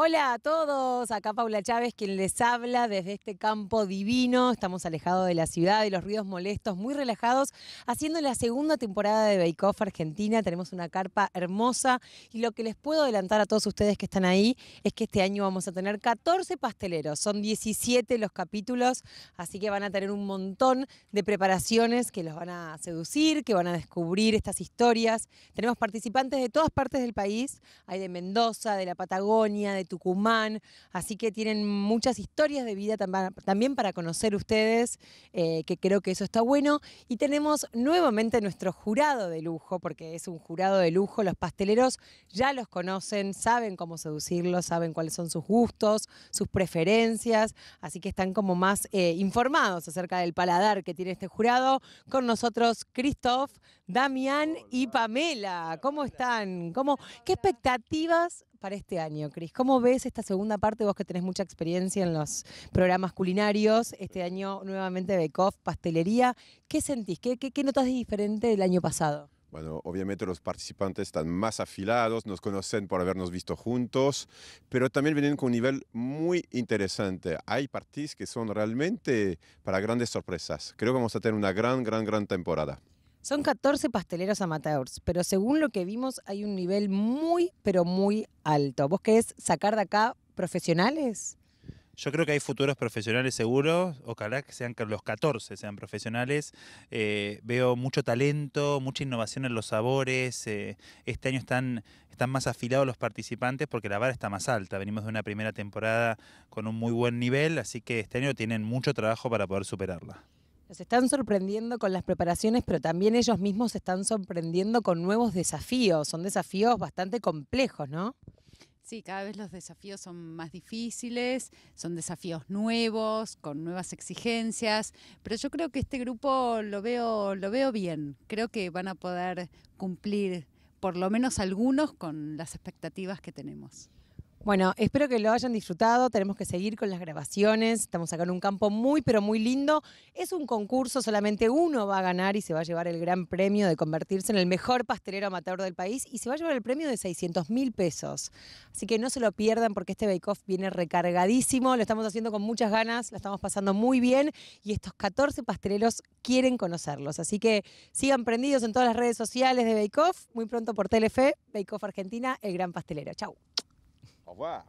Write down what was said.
Hola a todos, acá Paula Chávez quien les habla desde este campo divino. Estamos alejados de la ciudad y los ruidos molestos, muy relajados, haciendo la segunda temporada de Bake Off Argentina. Tenemos una carpa hermosa y lo que les puedo adelantar a todos ustedes que están ahí es que este año vamos a tener 14 pasteleros, son 17 los capítulos, así que van a tener un montón de preparaciones que los van a seducir, que van a descubrir estas historias. Tenemos participantes de todas partes del país, hay de Mendoza, de la Patagonia, de Tucumán, así que tienen muchas historias de vida también para conocer ustedes, eh, que creo que eso está bueno. Y tenemos nuevamente nuestro jurado de lujo, porque es un jurado de lujo, los pasteleros ya los conocen, saben cómo seducirlos, saben cuáles son sus gustos, sus preferencias, así que están como más eh, informados acerca del paladar que tiene este jurado. Con nosotros Christoph, Damián y Pamela. ¿Cómo están? ¿Cómo, ¿Qué expectativas para este año, Cris? ¿Cómo ves esta segunda parte? Vos que tenés mucha experiencia en los programas culinarios, este año nuevamente Bekoff, pastelería. ¿Qué sentís? ¿Qué, notas de diferente del año pasado? Bueno, obviamente los participantes están más afilados, nos conocen por habernos visto juntos, pero también vienen con un nivel muy interesante. Hay partidos que son realmente para grandes sorpresas. Creo que vamos a tener una gran, gran, gran temporada. Son 14 pasteleros amateurs, pero según lo que vimos hay un nivel muy, pero muy alto. ¿Vos querés sacar de acá profesionales? Yo creo que hay futuros profesionales seguros, ojalá que sean los 14 sean profesionales. Eh, veo mucho talento, mucha innovación en los sabores. Eh, este año están, están más afilados los participantes porque la vara está más alta. Venimos de una primera temporada con un muy buen nivel, así que este año tienen mucho trabajo para poder superarla. Se están sorprendiendo con las preparaciones, pero también ellos mismos se están sorprendiendo con nuevos desafíos. Son desafíos bastante complejos, ¿no? Sí, cada vez los desafíos son más difíciles, son desafíos nuevos, con nuevas exigencias, pero yo creo que este grupo lo veo, lo veo bien. Creo que van a poder cumplir por lo menos algunos con las expectativas que tenemos. Bueno, espero que lo hayan disfrutado. Tenemos que seguir con las grabaciones. Estamos acá en un campo muy, pero muy lindo. Es un concurso, solamente uno va a ganar y se va a llevar el gran premio de convertirse en el mejor pastelero amateur del país y se va a llevar el premio de 600 mil pesos. Así que no se lo pierdan porque este Bake Off viene recargadísimo. Lo estamos haciendo con muchas ganas, lo estamos pasando muy bien y estos 14 pasteleros quieren conocerlos. Así que sigan prendidos en todas las redes sociales de Bake Off. Muy pronto por Telefe, Bake Off Argentina, el gran pastelero. Chau. Au revoir.